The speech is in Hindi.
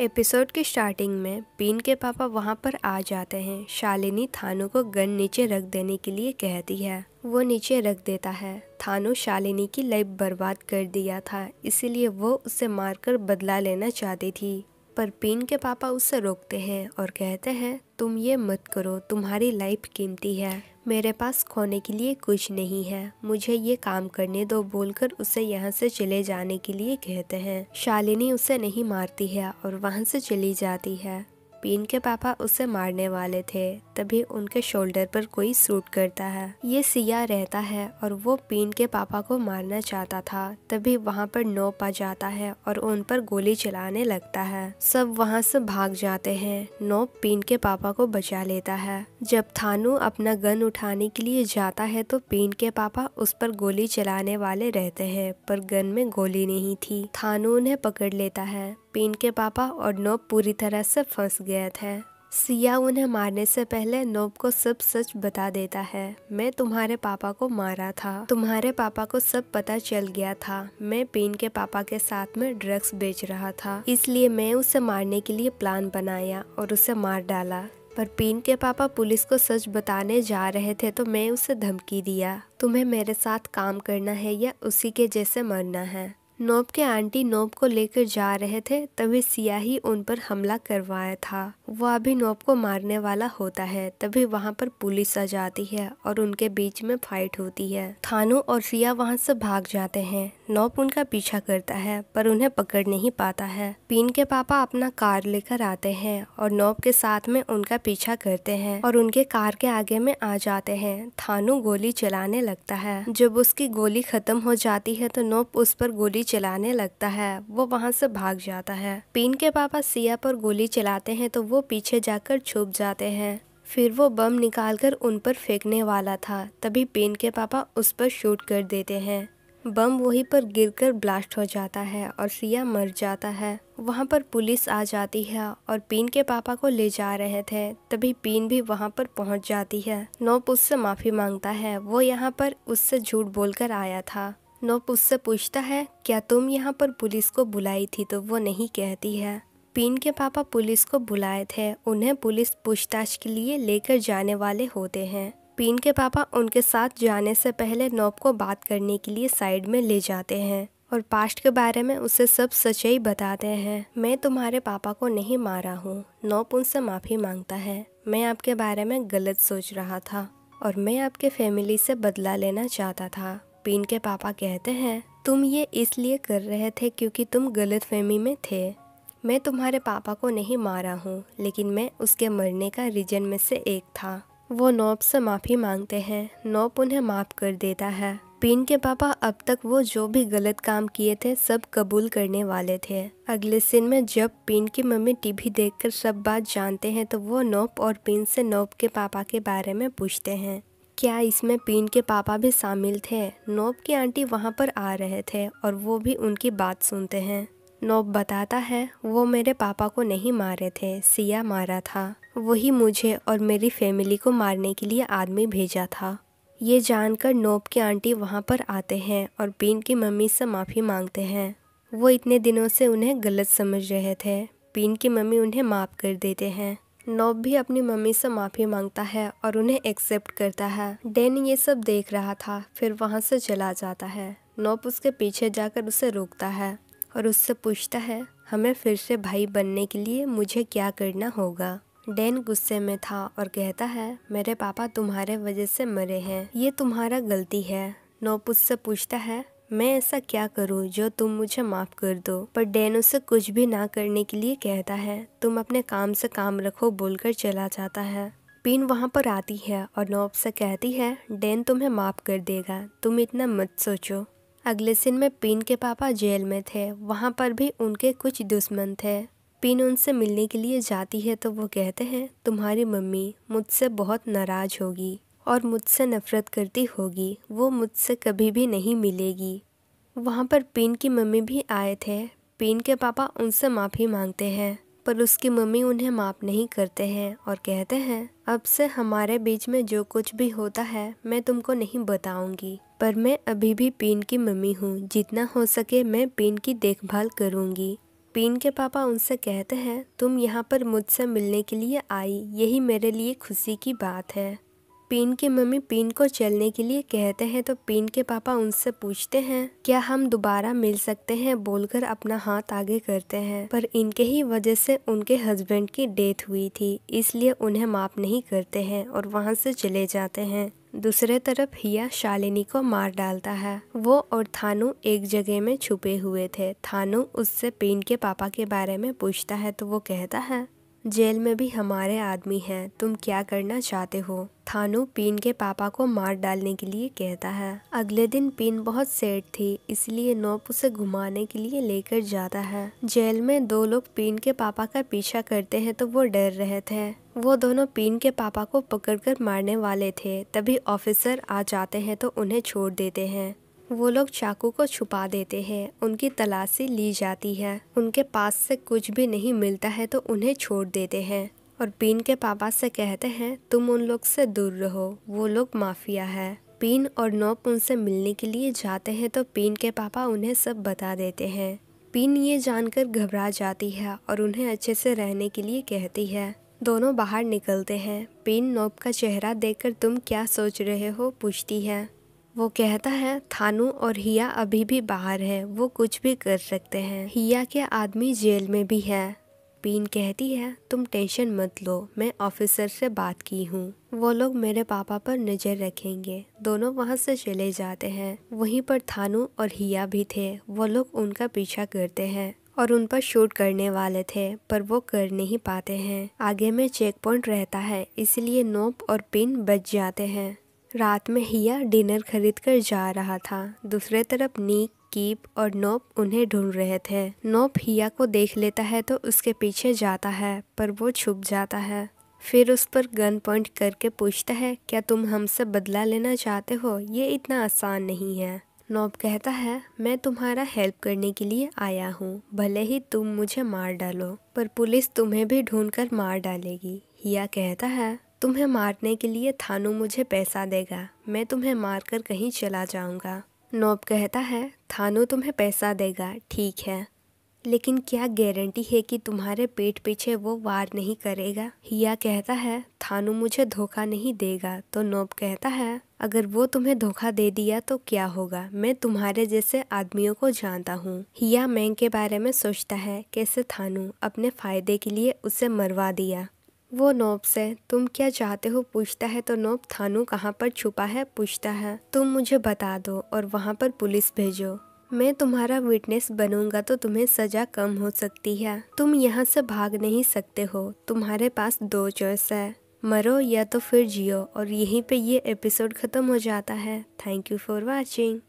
एपिसोड की स्टार्टिंग में बीन के पापा वहाँ पर आ जाते हैं शालिनी थानू को गन नीचे रख देने के लिए कहती है वो नीचे रख देता है थानू शालिनी की लाइफ बर्बाद कर दिया था इसीलिए वो उसे मारकर बदला लेना चाहती थी पर पीन के पापा उसे रोकते हैं और कहते हैं तुम ये मत करो तुम्हारी लाइफ कीमती है मेरे पास खोने के लिए कुछ नहीं है मुझे ये काम करने दो बोलकर उसे यहाँ से चले जाने के लिए कहते हैं शालिनी उसे नहीं मारती है और वहाँ से चली जाती है पीन के पापा उसे मारने वाले थे तभी उनके शोल्डर पर कोई सूट करता है ये सिया रहता है और वो पीन के पापा को मारना चाहता था तभी वहाँ पर नोप आ जाता है और उन पर गोली चलाने लगता है सब वहाँ से भाग जाते हैं नोप पीन के पापा को बचा लेता है जब थानू अपना गन उठाने के लिए जाता है तो पीन के पापा उस पर गोली चलाने वाले रहते हैं पर गन में गोली नहीं थी थानू उन्हें पकड़ लेता है पेन के पापा और नोब पूरी तरह से फंस गए थे सिया उन्हें मारने से पहले नोब को सब सच बता देता है मैं तुम्हारे पापा को मारा था तुम्हारे पापा को सब पता चल गया था मैं पेन के पापा के साथ में ड्रग्स बेच रहा था इसलिए मैं उसे मारने के लिए प्लान बनाया और उसे मार डाला पर पीन के पापा पुलिस को सच बताने जा रहे थे तो मैं उसे धमकी दिया तुम्हें मेरे साथ काम करना है या उसी के जैसे मरना है नोब के आंटी नोब को लेकर जा रहे थे तभी सियाही उन पर हमला करवाया था वह अभी नोब को मारने वाला होता है तभी वहाँ पर पुलिस आ जाती है और उनके बीच में फाइट होती है थानू और सिया वहाँ से भाग जाते हैं नोप उनका पीछा करता है पर उन्हें पकड़ नहीं पाता है पीन के पापा अपना कार लेकर आते हैं और नोप के साथ में उनका पीछा करते हैं और उनके कार के आगे में आ जाते हैं थानू गोली चलाने लगता है जब उसकी गोली खत्म हो जाती है तो नोप उस पर गोली चलाने लगता है वो वहाँ से भाग जाता है पीन के पापा सिया पर गोली चलाते हैं तो वो पीछे जाकर छुप जाते हैं फिर वो बम निकालकर उन पर फेंकने वाला था तभी पीन के पापा उस पर शूट कर देते हैं बम वहीं पर गिरकर ब्लास्ट हो जाता है और सिया मर जाता है वहाँ पर पुलिस आ जाती है और पीन के पापा को ले जा रहे थे तभी पीन भी वहाँ पर पहुँच जाती है नोप उससे माफ़ी मांगता है वो यहाँ पर उससे झूठ बोलकर आया था नोप उससे पूछता है क्या तुम यहाँ पर पुलिस को बुलाई थी तो वो नहीं कहती है पीन के पापा पुलिस को बुलाए थे उन्हें पुलिस पूछताछ के लिए लेकर जाने वाले होते हैं पीन के पापा उनके साथ जाने से पहले नोब को बात करने के लिए साइड में ले जाते हैं और पास्ट के बारे में उसे सब सच्चाई बताते हैं मैं तुम्हारे पापा को नहीं मारा हूँ नोप उनसे माफ़ी मांगता है मैं आपके बारे में गलत सोच रहा था और मैं आपके फैमिली से बदला लेना चाहता था पीन के पापा कहते हैं तुम ये इसलिए कर रहे थे क्योंकि तुम गलत फहमी में थे मैं तुम्हारे पापा को नहीं मारा हूँ लेकिन मैं उसके मरने का रीजन में से एक था वो नोब से माफ़ी मांगते हैं नोब उन्हें माफ़ कर देता है पीन के पापा अब तक वो जो भी गलत काम किए थे सब कबूल करने वाले थे अगले सीन में जब पीन की मम्मी टीवी देखकर सब बात जानते हैं तो वो नोप और पीन से नोप के पापा के बारे में पूछते हैं क्या इसमें पीन के पापा भी शामिल थे नोप की आंटी वहाँ पर आ रहे थे और वो भी उनकी बात सुनते हैं नोब बताता है वो मेरे पापा को नहीं मारे थे सिया मारा था वही मुझे और मेरी फैमिली को मारने के लिए आदमी भेजा था ये जानकर नोब की आंटी वहाँ पर आते हैं और बीन की मम्मी से माफ़ी मांगते हैं वो इतने दिनों से उन्हें गलत समझ रहे थे बीन की मम्मी उन्हें माफ़ कर देते हैं नोब भी अपनी मम्मी से माफ़ी मांगता है और उन्हें एक्सेप्ट करता है डेन ये सब देख रहा था फिर वहाँ से चला जाता है नोब उसके पीछे जाकर उसे रोकता है और उससे पूछता है हमें फिर से भाई बनने के लिए मुझे क्या करना होगा डैन गुस्से में था और कहता है मेरे पापा तुम्हारे वजह से मरे हैं ये तुम्हारा गलती है नोप उससे पूछता है मैं ऐसा क्या करूं जो तुम मुझे माफ़ कर दो पर डैन उसे कुछ भी ना करने के लिए कहता है तुम अपने काम से काम रखो बोलकर चला जाता है पीन वहाँ पर आती है और नोप से कहती है डैन तुम्हें माफ़ कर देगा तुम इतना मत सोचो अगले सिन में पिन के पापा जेल में थे वहाँ पर भी उनके कुछ दुश्मन थे पिन उनसे मिलने के लिए जाती है तो वो कहते हैं तुम्हारी मम्मी मुझसे बहुत नाराज़ होगी और मुझसे नफ़रत करती होगी वो मुझसे कभी भी नहीं मिलेगी वहाँ पर पिन की मम्मी भी आए थे पिन के पापा उनसे माफ़ी मांगते हैं पर उसकी मम्मी उन्हें माफ़ नहीं करते हैं और कहते हैं अब से हमारे बीच में जो कुछ भी होता है मैं तुमको नहीं बताऊंगी पर मैं अभी भी पीन की मम्मी हूँ जितना हो सके मैं पीन की देखभाल करूँगी पीन के पापा उनसे कहते हैं तुम यहाँ पर मुझसे मिलने के लिए आई यही मेरे लिए खुशी की बात है पीन की मम्मी पीन को चलने के लिए कहते हैं तो पीन के पापा उनसे पूछते हैं क्या हम दोबारा मिल सकते हैं बोलकर अपना हाथ आगे करते हैं पर इनके ही वजह से उनके हस्बैंड की डेथ हुई थी इसलिए उन्हें माफ नहीं करते हैं और वहाँ से चले जाते हैं दूसरे तरफ हिया शालिनी को मार डालता है वो और थानू एक जगह में छुपे हुए थे थानू उससे पीन के पापा के बारे में पूछता है तो वो कहता है जेल में भी हमारे आदमी हैं तुम क्या करना चाहते हो थानू पीन के पापा को मार डालने के लिए कहता है अगले दिन पीन बहुत सेट थी इसलिए नोप उसे घुमाने के लिए लेकर जाता है जेल में दो लोग पीन के पापा का पीछा करते हैं तो वो डर रहे थे वो दोनों पीन के पापा को पकड़कर मारने वाले थे तभी ऑफिसर आ जाते हैं तो उन्हें छोड़ देते हैं वो लोग चाकू को छुपा देते हैं उनकी तलाशी ली जाती है उनके पास से कुछ भी नहीं मिलता है तो उन्हें छोड़ देते हैं और पीन के पापा से कहते हैं तुम उन लोग से दूर रहो वो लोग माफिया है पीन और नोप उनसे मिलने के लिए जाते हैं तो पीन के पापा उन्हें सब बता देते हैं पीन ये जानकर घबरा जाती है और उन्हें अच्छे से रहने के लिए कहती है दोनों बाहर निकलते हैं पीन नोप का चेहरा देखकर तुम क्या सोच रहे हो पूछती है वो कहता है थानू और हिया अभी भी बाहर है वो कुछ भी कर सकते हैं हिया के आदमी जेल में भी है पीन कहती है तुम टेंशन मत लो मैं ऑफिसर से बात की हूँ वो लोग मेरे पापा पर नज़र रखेंगे दोनों वहाँ से चले जाते हैं वहीं पर थानू और हिया भी थे वो लोग उनका पीछा करते हैं और उन पर शूट करने वाले थे पर वो कर नहीं पाते हैं आगे में चेक पॉइंट रहता है इसलिए नोप और पिन बच जाते हैं रात में हिया डिनर खरीद कर जा रहा था दूसरे तरफ नीक कीप और नोप उन्हें ढूंढ रहे थे नोप हिया को देख लेता है तो उसके पीछे जाता है पर वो छुप जाता है फिर उस पर गन पॉइंट करके पूछता है क्या तुम हमसे बदला लेना चाहते हो ये इतना आसान नहीं है नोब कहता है मैं तुम्हारा हेल्प करने के लिए आया हूँ भले ही तुम मुझे मार डालो पर पुलिस तुम्हें भी ढूंढ कर मार डालेगी हिया कहता है तुम्हें मारने के लिए थानू मुझे पैसा देगा मैं तुम्हें मारकर कहीं चला जाऊंगा नोब कहता है थानू तुम्हें पैसा देगा ठीक है लेकिन क्या गारंटी है कि तुम्हारे पेट पीछे वो वार नहीं करेगा हिया कहता है थानू मुझे धोखा नहीं देगा तो नोब कहता है अगर वो तुम्हें धोखा दे दिया तो क्या होगा मैं तुम्हारे जैसे आदमियों को जानता हूँ हिया मैंग के बारे में सोचता है कैसे थानू अपने फायदे के लिए उसे मरवा दिया वो नोब से तुम क्या चाहते हो पूछता है तो नोब थानू कहाँ पर छुपा है पूछता है तुम मुझे बता दो और वहाँ पर पुलिस भेजो मैं तुम्हारा विटनेस बनूंगा तो तुम्हें सजा कम हो सकती है तुम यहाँ से भाग नहीं सकते हो तुम्हारे पास दो चॉइस है मरो या तो फिर जियो और यहीं पे ये एपिसोड ख़त्म हो जाता है थैंक यू फॉर वॉचिंग